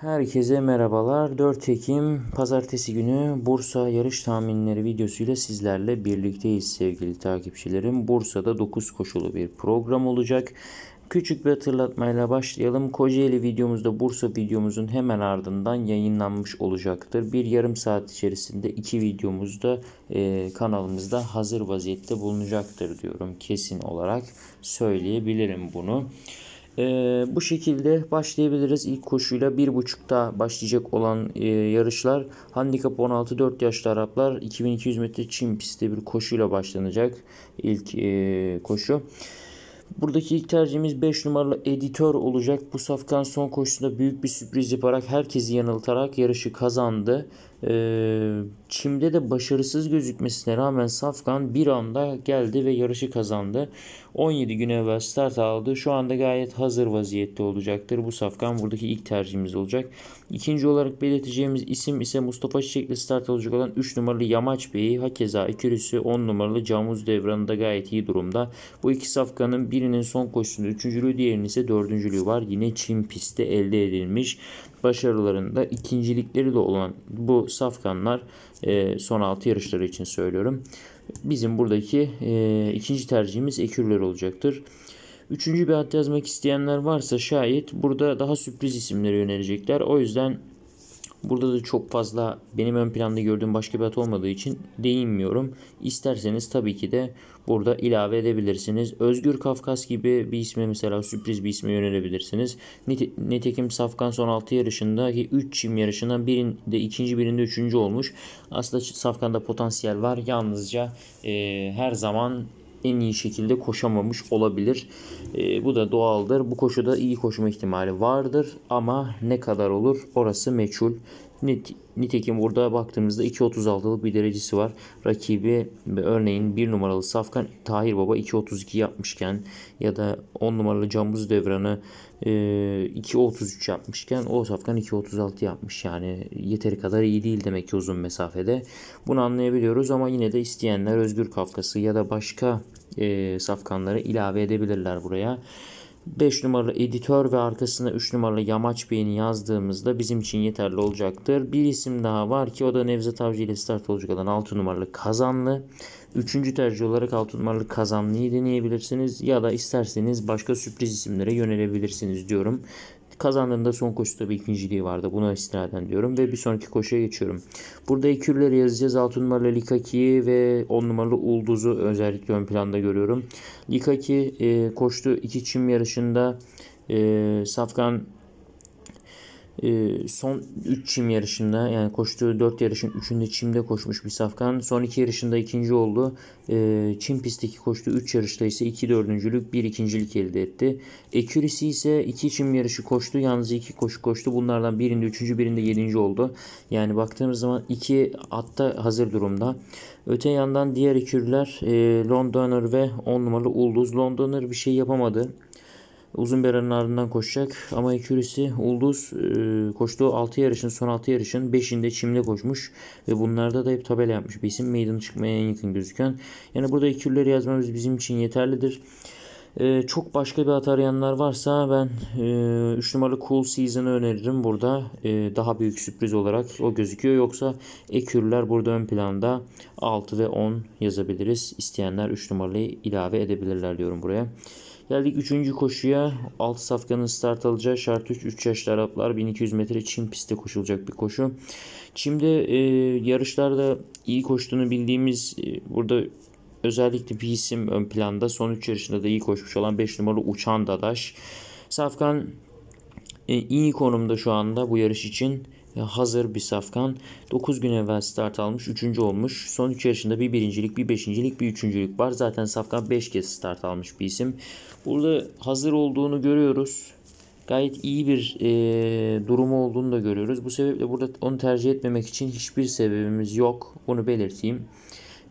Herkese merhabalar. 4 Ekim pazartesi günü Bursa yarış tahminleri videosuyla sizlerle birlikteyiz sevgili takipçilerim. Bursa'da 9 koşulu bir program olacak. Küçük bir hatırlatmayla başlayalım. Kocaeli videomuzda Bursa videomuzun hemen ardından yayınlanmış olacaktır. Bir yarım saat içerisinde iki videomuzda e, kanalımızda hazır vaziyette bulunacaktır diyorum. Kesin olarak söyleyebilirim bunu. E, bu şekilde başlayabiliriz. İlk koşuyla 1.5'ta başlayacak olan e, yarışlar handikap 16 4 yaşlı Araplar 2200 metre çim pistte bir koşuyla başlanacak ilk e, koşu. Buradaki ilk tercihimiz 5 numaralı editör olacak. Bu safkan son koşusunda büyük bir sürpriz yaparak herkesi yanıltarak yarışı kazandı. Ee, Çim'de de başarısız gözükmesine rağmen Safkan bir anda geldi ve yarışı kazandı. 17 gün evvel start aldı. Şu anda gayet hazır vaziyette olacaktır. Bu Safkan buradaki ilk tercihimiz olacak. İkinci olarak belirteceğimiz isim ise Mustafa Çiçek'le start alacak olan 3 numaralı Yamaç Bey'i hakeza ikilisi 10 numaralı Camuz Devran'ı gayet iyi durumda. Bu iki Safkan'ın birinin son koşusunda üçüncülüğü diğerinin ise dördüncülüğü var. Yine Çim pistte elde edilmiş başarılarında ikincilikleri de olan bu safkanlar e, son 6 yarışları için söylüyorum. Bizim buradaki e, ikinci tercihimiz ekürler olacaktır. Üçüncü bir hat yazmak isteyenler varsa şayet burada daha sürpriz isimleri önerecekler. O yüzden Burada da çok fazla benim ön planda gördüğüm başka bir at olmadığı için değinmiyorum. İsterseniz tabii ki de burada ilave edebilirsiniz. Özgür Kafkas gibi bir isme mesela sürpriz bir isme yönelebilirsiniz. Nitekim Safkan son 6 yarışındaki 3 çim yarışından birinde ikinci birinde üçüncü olmuş. Aslında Safkan'da potansiyel var. Yalnızca e, her zaman en iyi şekilde koşamamış olabilir. E, bu da doğaldır. Bu koşuda iyi koşma ihtimali vardır ama ne kadar olur orası meçhul. Nitekim burada baktığımızda 2.36'lık bir derecesi var. Rakibi örneğin 1 numaralı Safkan Tahir Baba 2.32 yapmışken ya da 10 numaralı Cambuz Devran'ı 2.33 e, yapmışken o Safkan 2.36 yapmış. Yani yeteri kadar iyi değil demek ki uzun mesafede. Bunu anlayabiliyoruz ama yine de isteyenler Özgür Kafkası ya da başka e, Safkanları ilave edebilirler buraya. 5 numaralı editör ve arkasına 3 numaralı yamaç beyni yazdığımızda bizim için yeterli olacaktır. Bir isim daha var ki o da Nevzat Avcı ile start olacak olan 6 numaralı kazanlı. Üçüncü tercih olarak 6 numaralı kazanlıyı deneyebilirsiniz ya da isterseniz başka sürpriz isimlere yönelebilirsiniz diyorum. Kazandığında son koşuda bir ikinciliği vardı. Buna istinaden diyorum ve bir sonraki koşuya geçiyorum. Burada ikürleri yazacağız. 6 numaralı Likaki'yi ve 10 numaralı Ulduz'u özellikle ön planda görüyorum. Likaki e, koştu iki çim yarışında e, Safkan ee, son 3 çim yarışında yani koştuğu 4 yarışın 3'ünde çimde koşmuş bir safkan. Son 2 yarışında ikinci oldu. Ee, çim pistteki koştuğu 3 yarışta ise 2 dördüncülük 1 ikincilik elde etti. Ekürisi ise 2 çim yarışı koştu. Yalnız 2 koşu koştu. Bunlardan birinde 3. birinde 7. oldu. Yani baktığımız zaman 2 atta hazır durumda. Öte yandan diğer ekürler ee, Londoner ve 10 numaralı Ulduz. Londoner bir şey yapamadı uzun berenin ardından koşacak. Ama ikilisi Ulduz e, koştuğu 6 yarışın son 6 yarışın 5'inde çimde koşmuş. Ve bunlarda da hep tabela yapmış bir isim. Meydan çıkmaya en yakın gözüken. Yani burada ikilileri yazmamız bizim için yeterlidir. E, çok başka bir at arayanlar varsa ben 3 e, numaralı Cool Season'ı öneririm burada. E, daha büyük sürpriz olarak o gözüküyor. Yoksa Ekürler burada ön planda 6 ve 10 yazabiliriz. İsteyenler 3 numarayı ilave edebilirler diyorum buraya. Geldik 3. koşuya. 6 safkanın start alacağı şart 3. 3 yaşlı Araplar 1200 metre Çin pistte koşulacak bir koşu. Çim'de e, yarışlarda iyi koştuğunu bildiğimiz e, burada özellikle bir isim ön planda. Son 3 yarışında da iyi koşmuş olan 5 numaralı Uçan Dadaş. Safkan e, iyi konumda şu anda bu yarış için e, hazır bir safkan. 9 gün evvel start almış. 3. olmuş. Son 3 yarışında bir birincilik, bir beşincilik, bir üçüncülük var. Zaten safkan 5 kez start almış bir isim. Burada hazır olduğunu görüyoruz. Gayet iyi bir e, durumu olduğunu da görüyoruz. Bu sebeple burada onu tercih etmemek için hiçbir sebebimiz yok. Bunu belirteyim.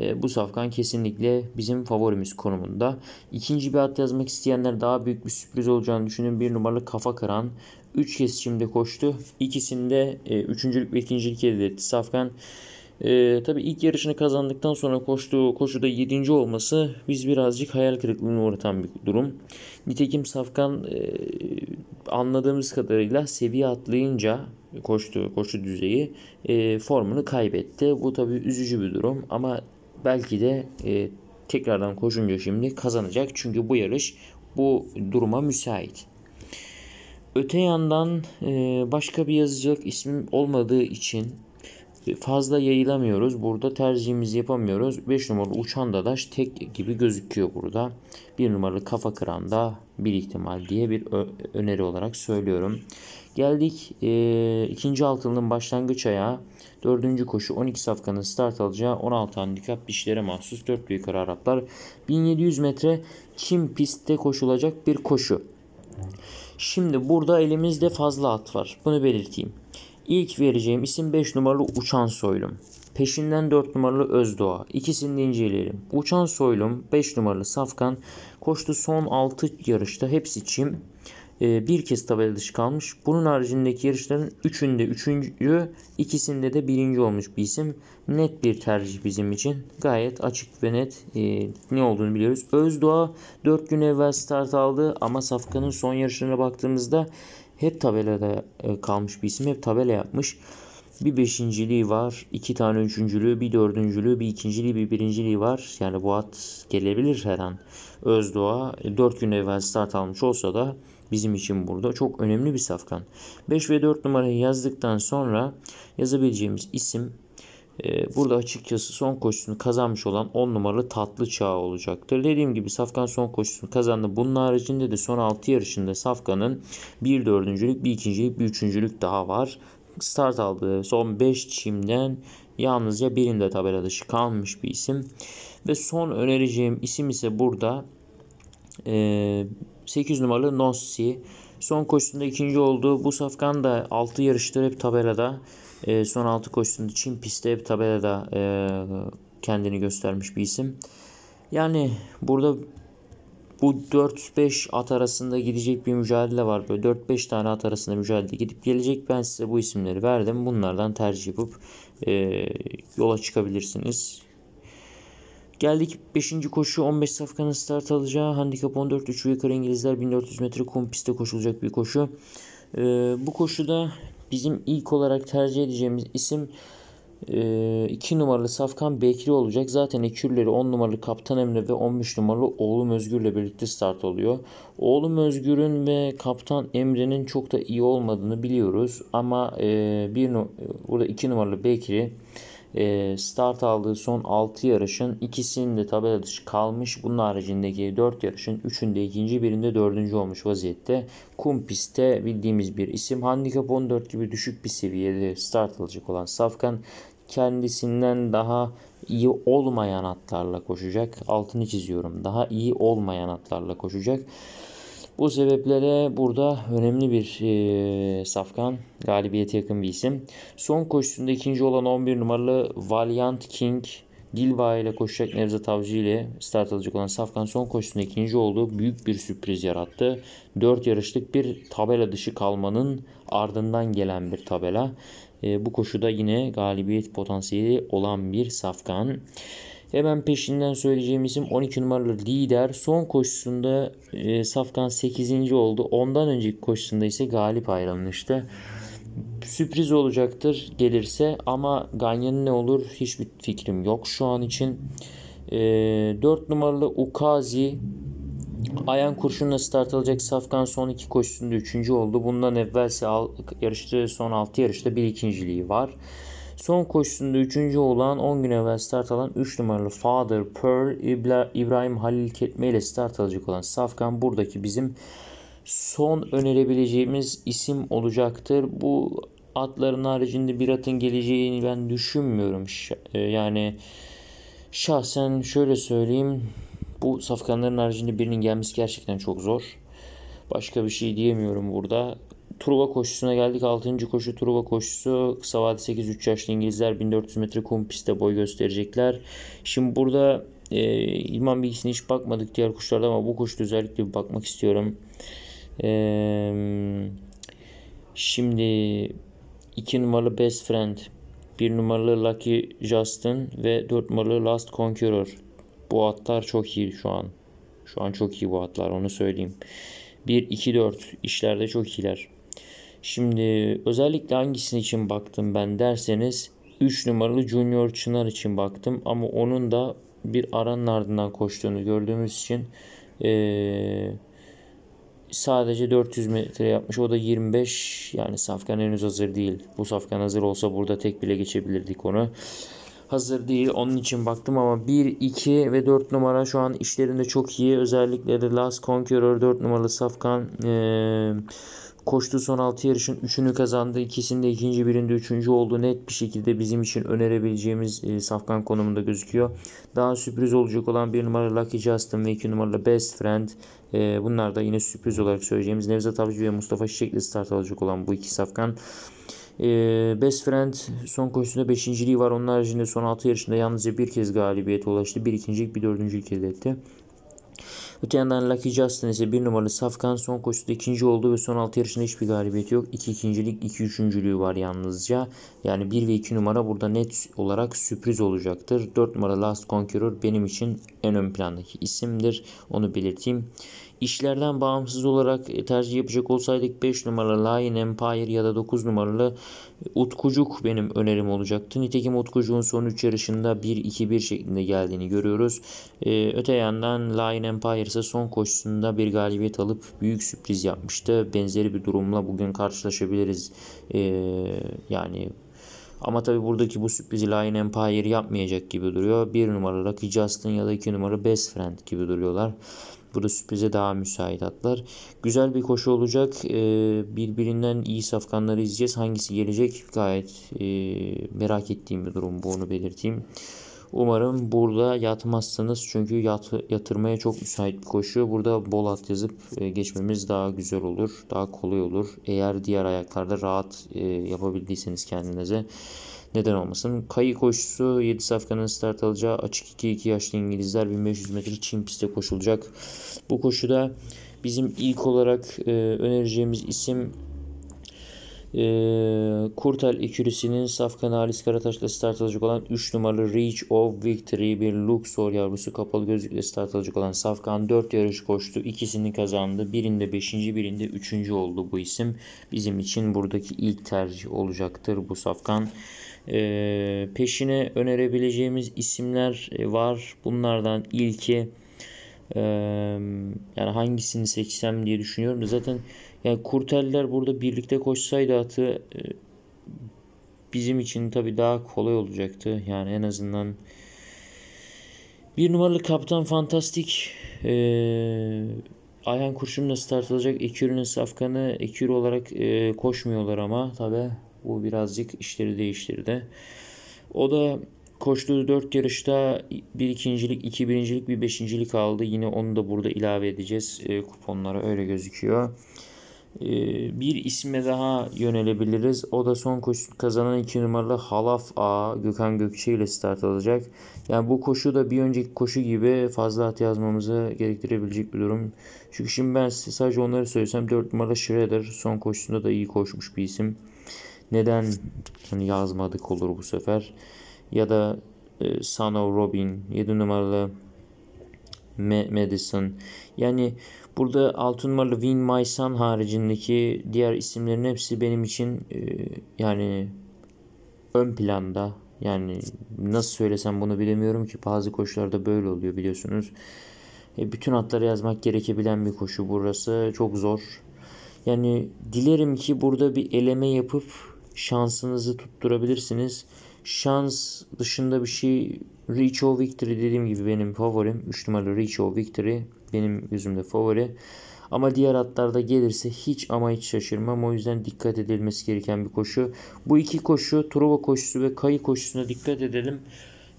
E, bu safkan kesinlikle bizim favorimiz konumunda. İkinci bir at yazmak isteyenler daha büyük bir sürpriz olacağını düşünün. Bir numaralı kafa kıran. 3 şimdi koştu. İkisinde e, üçüncülük ve ikincilik elde etti Safkan. E, tabii ilk yarışını kazandıktan sonra koştuğu koşuda 7. olması biz birazcık hayal kırıklığına uğratan bir durum. Nitekim Safkan e, anladığımız kadarıyla seviye atlayınca koştu koşu düzeyi e, formunu kaybetti. Bu tabii üzücü bir durum ama belki de e, tekrardan koşunca şimdi kazanacak. Çünkü bu yarış bu duruma müsait. Öte yandan e, başka bir yazacak ismim olmadığı için fazla yayılamıyoruz. Burada tercihimizi yapamıyoruz. 5 numaralı uçan dadaş tek gibi gözüküyor burada. 1 numaralı kafa kıran da bir ihtimal diye bir öneri olarak söylüyorum. Geldik e, ikinci altının başlangıç ayağı. Dördüncü koşu 12 safkanın start alacağı 16 handikap dişlere mahsus 4 büyük Araplar. 1700 metre çim pistte koşulacak bir koşu. Şimdi burada elimizde fazla at var. Bunu belirteyim. İlk vereceğim isim 5 numaralı Uçan Soylum. Peşinden 4 numaralı Özdoğa. İkisini de inceleyelim. Uçan Soylum 5 numaralı Safkan koştu son 6 yarışta hepsi çim. Ee, bir kez tabela dışı kalmış. Bunun haricindeki yarışların üçünde üçüncü, ikisinde de birinci olmuş bir isim. Net bir tercih bizim için. Gayet açık ve net e, ne olduğunu biliyoruz. Özdoğa 4 gün evvel start aldı ama Safkan'ın son yarışlarına baktığımızda hep tabelada e, kalmış bir isim. Hep tabela yapmış. Bir beşinciliği var, iki tane üçüncülüğü, bir dördüncülüğü, bir ikinciliği, bir birinciliği var. Yani bu at gelebilir her an. Özdoğa 4 e, gün evvel start almış olsa da bizim için burada çok önemli bir safkan. 5 ve 4 numarayı yazdıktan sonra yazabileceğimiz isim e, burada açıkçası son koşusunu kazanmış olan 10 numaralı tatlı çağ olacaktır. Dediğim gibi Safkan son koşusunu kazandı. Bunun haricinde de son 6 yarışında Safkan'ın bir dördüncülük, bir ikincilik, bir üçüncülük daha var. Start aldığı son 5 çimden yalnızca birinde tabela dışı kalmış bir isim. Ve son önereceğim isim ise burada e, 8 numaralı Nonsi. Son koşusunda ikinci oldu. Bu safkan da 6 yarıştır hep tabelada. E, son 6 koşusunda Çin pistte hep tabelada e, kendini göstermiş bir isim. Yani burada bu 4-5 at arasında gidecek bir mücadele var. Böyle 4-5 tane at arasında mücadele gidip gelecek. Ben size bu isimleri verdim. Bunlardan tercih yapıp e, yola çıkabilirsiniz. Geldik 5. koşu 15 safkanın start alacağı handikap 14 3 yukarı İngilizler 1400 metre kum pistte koşulacak bir koşu. Ee, bu koşuda bizim ilk olarak tercih edeceğimiz isim 2 ee, numaralı Safkan Bekri olacak. Zaten ekürleri 10 numaralı Kaptan Emre ve 13 numaralı Oğlum Özgür'le birlikte start oluyor. Oğlum Özgür'ün ve Kaptan Emre'nin çok da iyi olmadığını biliyoruz. Ama e, bir, burada 2 numaralı Bekri ee, start aldığı son 6 yarışın ikisinde tabela dışı kalmış. Bunun haricindeki 4 yarışın 3'ünde 2. birinde 4. olmuş vaziyette. Kum pistte bildiğimiz bir isim. Handicap 14 gibi düşük bir seviyede start alacak olan Safkan kendisinden daha iyi olmayan atlarla koşacak. Altını çiziyorum. Daha iyi olmayan atlarla koşacak. Bu sebeplere burada önemli bir e, safkan, galibiyete yakın bir isim. Son koşusunda ikinci olan 11 numaralı Valiant King Dilba ile koşacak Nevzat Avcı ile start alacak olan Safkan son koşusunda ikinci oldu. Büyük bir sürpriz yarattı. 4 yarışlık bir tabela dışı kalmanın ardından gelen bir tabela. E, bu koşuda yine galibiyet potansiyeli olan bir Safkan. Hemen peşinden söyleyeceğim isim 12 numaralı lider. Son koşusunda e, Safkan 8. oldu. Ondan önceki koşusunda ise galip ayrılmıştı. Sürpriz olacaktır gelirse ama Ganyan'ın ne olur hiçbir fikrim yok şu an için. E, 4 numaralı Ukazi Ayan kurşunla start alacak Safkan son iki koşusunda üçüncü oldu. Bundan evvelse al, yarıştığı son altı yarışta bir ikinciliği var. Son koşusunda 3. olan 10 gün evvel start alan 3 numaralı Father Pearl İbla, İbrahim Halil Ketme ile start alacak olan Safkan buradaki bizim son önerebileceğimiz isim olacaktır. Bu atların haricinde bir atın geleceğini ben düşünmüyorum. E, yani şahsen şöyle söyleyeyim. Bu safkanların haricinde birinin gelmesi gerçekten çok zor. Başka bir şey diyemiyorum burada. Truva koşusuna geldik. 6. koşu Truva koşusu. Kısa vade 8 3 yaşlı İngilizler 1400 metre kum pistte boy gösterecekler. Şimdi burada e, ilman bilgisine hiç bakmadık diğer kuşlarda ama bu kuşta özellikle bir bakmak istiyorum. E, şimdi 2 numaralı Best Friend, 1 numaralı Lucky Justin ve 4 numaralı Last Conqueror. Bu atlar çok iyi şu an. Şu an çok iyi bu atlar onu söyleyeyim. 1-2-4 işlerde çok iyiler. Şimdi özellikle hangisini için baktım ben derseniz 3 numaralı Junior Çınar için baktım ama onun da bir aranın ardından koştuğunu gördüğümüz için ee, sadece 400 metre yapmış. O da 25 yani safkan henüz hazır değil. Bu safkan hazır olsa burada tek bile geçebilirdik onu. Hazır değil onun için baktım ama 1, 2 ve 4 numara şu an işlerinde çok iyi. Özellikle de Last Conqueror 4 numaralı safkan. Ee, Koştuğu son 6 yarışın 3'ünü kazandı. ikisinde ikinci birinde üçüncü oldu. Net bir şekilde bizim için önerebileceğimiz e, safkan konumunda gözüküyor. Daha sürpriz olacak olan 1 numara Lucky Justin ve 2 numaralı Best Friend. E, bunlar da yine sürpriz olarak söyleyeceğimiz Nevzat Avcı ve Mustafa Şişek'le start alacak olan bu iki safkan. E, Best Friend son koşusunda 5.liği var. Onun haricinde son 6 yarışında yalnızca bir kez galibiyete ulaştı. Bir ikincilik bir dördüncülük elde etti. Öte yandan Lucky Justin ise bir numaralı Safkan son koşuda ikinci oldu ve son 6 yarışında hiçbir galibiyeti yok. 2 ikincilik 2 iki üçüncülüğü var yalnızca. Yani 1 ve 2 numara burada net olarak sürpriz olacaktır. 4 numara Last Conqueror benim için en ön plandaki isimdir. Onu belirteyim. İşlerden bağımsız olarak e, tercih yapacak olsaydık 5 numaralı Lion Empire ya da 9 numaralı e, Utkucuk benim önerim olacaktı. Nitekim Utkucuk'un son 3 yarışında 1-2-1 şeklinde geldiğini görüyoruz. Ee, öte yandan Lion Empire ise son koşusunda bir galibiyet alıp büyük sürpriz yapmıştı. Benzeri bir durumla bugün karşılaşabiliriz. Ee, yani ama tabi buradaki bu sürprizi Lion Empire yapmayacak gibi duruyor. 1 numara Lucky Justin ya da 2 numara Best Friend gibi duruyorlar. Burada sürprize daha müsait atlar. Güzel bir koşu olacak. E, birbirinden iyi safkanları izleyeceğiz. Hangisi gelecek gayet e, merak ettiğim bir durum bu onu belirteyim. Umarım burada yatmazsınız çünkü yat, yatırmaya çok müsait bir koşu. Burada bol at yazıp e, geçmemiz daha güzel olur, daha kolay olur. Eğer diğer ayaklarda rahat e, yapabildiyseniz kendinize. Neden olmasın? Kayı koşusu 7 safkanın start alacağı açık 2-2 yaşlı İngilizler 1500 metre çim pistte koşulacak. Bu koşuda bizim ilk olarak e, önereceğimiz isim e, Kurtal ikilisi'nin Safkan Halis ile start alacak olan 3 numaralı Reach of Victory bir Luxor yavrusu kapalı gözlükle start alacak olan Safkan 4 yarış koştu. ikisini kazandı. Birinde 5. birinde 3. oldu bu isim. Bizim için buradaki ilk tercih olacaktır bu Safkan. E, peşine önerebileceğimiz isimler e, var. Bunlardan ilki e, yani hangisini seçsem diye düşünüyorum. Zaten yani Kurteller burada birlikte koşsaydı atı e, bizim için tabii daha kolay olacaktı. Yani en azından bir numaralı kaptan fantastik. E, Ayhan Kurşun'la start alacak. Ekür'ün safkanı Ekür olarak e, koşmuyorlar ama tabi bu birazcık işleri değiştirdi. O da koştuğu 4 yarışta bir ikincilik, iki birincilik, bir beşincilik aldı. Yine onu da burada ilave edeceğiz e, kuponlara öyle gözüküyor. E, bir isme daha yönelebiliriz. O da son koşu kazanan 2 numaralı Halaf A Gökhan Gökçe ile start alacak. Yani bu koşu da bir önceki koşu gibi fazla at yazmamızı gerektirebilecek bir durum. Çünkü şimdi ben size sadece onları söylesem 4 numaralı Shredder son koşusunda da iyi koşmuş bir isim neden hani yazmadık olur bu sefer. Ya da e, Sano Robin 7 numaralı Madison. Yani burada 6 numaralı Win My Son haricindeki diğer isimlerin hepsi benim için e, yani ön planda. Yani nasıl söylesem bunu bilemiyorum ki bazı koşularda böyle oluyor biliyorsunuz. E, bütün atları yazmak gerekebilen bir koşu burası. Çok zor. Yani dilerim ki burada bir eleme yapıp şansınızı tutturabilirsiniz. Şans dışında bir şey Reach O Victory dediğim gibi benim favorim. 3 numaralı Reach O Victory benim gözümde favori. Ama diğer atlarda gelirse hiç ama hiç şaşırmam. O yüzden dikkat edilmesi gereken bir koşu. Bu iki koşu Trova koşusu ve Kayı koşusuna dikkat edelim.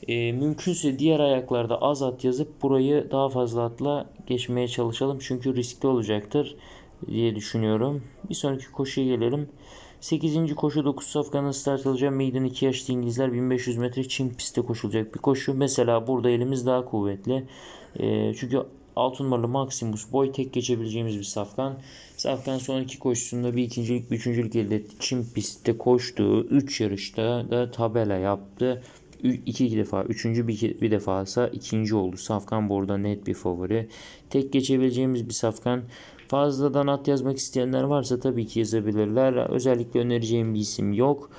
E, mümkünse diğer ayaklarda az at yazıp burayı daha fazla atla geçmeye çalışalım. Çünkü riskli olacaktır diye düşünüyorum. Bir sonraki koşuya gelelim. 8. koşu 9 safkanın start alacağı meydan 2 yaşlı İngilizler 1500 metre Çin pistte koşulacak bir koşu. Mesela burada elimiz daha kuvvetli. E, çünkü 6 numaralı Maximus boy tek geçebileceğimiz bir safkan. Safkan son iki koşusunda bir ikincilik bir üçüncülük elde etti. Çin pistte koştuğu 3 yarışta da tabela yaptı. 2 iki defa, üçüncü bir, bir defa ise ikinci oldu. Safkan burada net bir favori. Tek geçebileceğimiz bir safkan Fazladan at yazmak isteyenler varsa tabii ki yazabilirler. Özellikle önereceğim bir isim yok.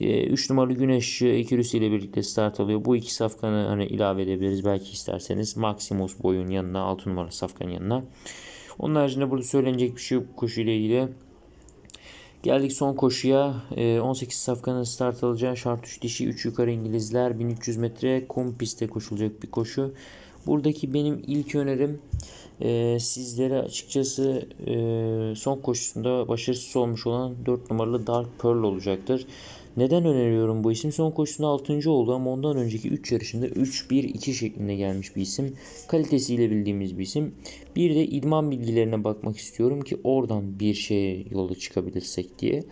3 ee, numaralı Güneş ikilisi ile birlikte start alıyor. Bu iki safkanı hani ilave edebiliriz belki isterseniz. Maximus boyun yanına 6 numaralı safkanın yanına. Onun haricinde burada söylenecek bir şey yok bu koşu ile ilgili. Geldik son koşuya. 18 ee, safkanın start alacağı şart 3 dişi 3 yukarı İngilizler 1300 metre kum pistte koşulacak bir koşu. Buradaki benim ilk önerim e, sizlere açıkçası e, son koşusunda başarısız olmuş olan 4 numaralı Dark Pearl olacaktır. Neden öneriyorum bu isim? Son koşusunda 6. oldu ama ondan önceki 3 yarışında 3-1-2 şeklinde gelmiş bir isim. Kalitesiyle bildiğimiz bir isim. Bir de idman bilgilerine bakmak istiyorum ki oradan bir şeye yola çıkabilirsek diye.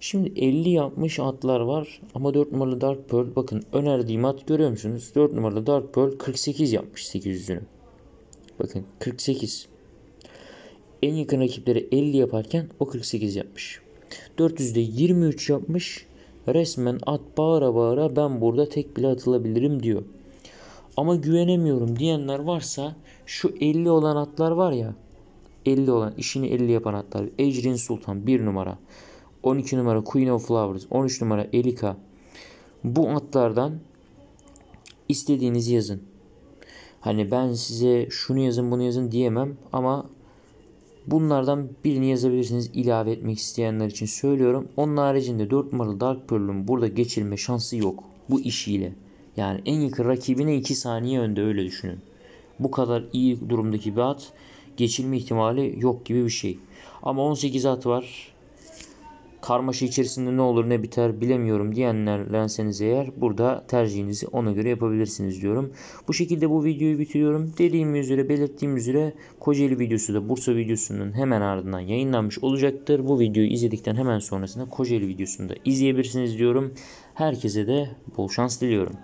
Şimdi 50 yapmış atlar var ama 4 numaralı Dark Pearl bakın önerdiğim at görüyor musunuz? 4 numaralı Dark Pearl 48 yapmış 800'ünü. Bakın 48. En yakın rakipleri 50 yaparken o 48 yapmış. 400'de 23 yapmış. Resmen at bağıra bağıra ben burada tek bile atılabilirim diyor. Ama güvenemiyorum diyenler varsa şu 50 olan atlar var ya 50 olan işini 50 yapan atlar. Ecrin Sultan 1 numara. 12 numara Queen of Flowers, 13 numara Elika. Bu atlardan istediğinizi yazın. Hani ben size şunu yazın bunu yazın diyemem ama bunlardan birini yazabilirsiniz ilave etmek isteyenler için söylüyorum. Onun haricinde 4 numaralı Dark Pearl'un burada geçilme şansı yok bu işiyle. Yani en yakın rakibine 2 saniye önde öyle düşünün. Bu kadar iyi durumdaki bir at geçilme ihtimali yok gibi bir şey. Ama 18 at var karmaşa içerisinde ne olur ne biter bilemiyorum diyenlerlenseniz eğer burada tercihinizi ona göre yapabilirsiniz diyorum. Bu şekilde bu videoyu bitiriyorum. Dediğim üzere belirttiğim üzere Kocaeli videosu da Bursa videosunun hemen ardından yayınlanmış olacaktır. Bu videoyu izledikten hemen sonrasında Kocaeli videosunu da izleyebilirsiniz diyorum. Herkese de bol şans diliyorum.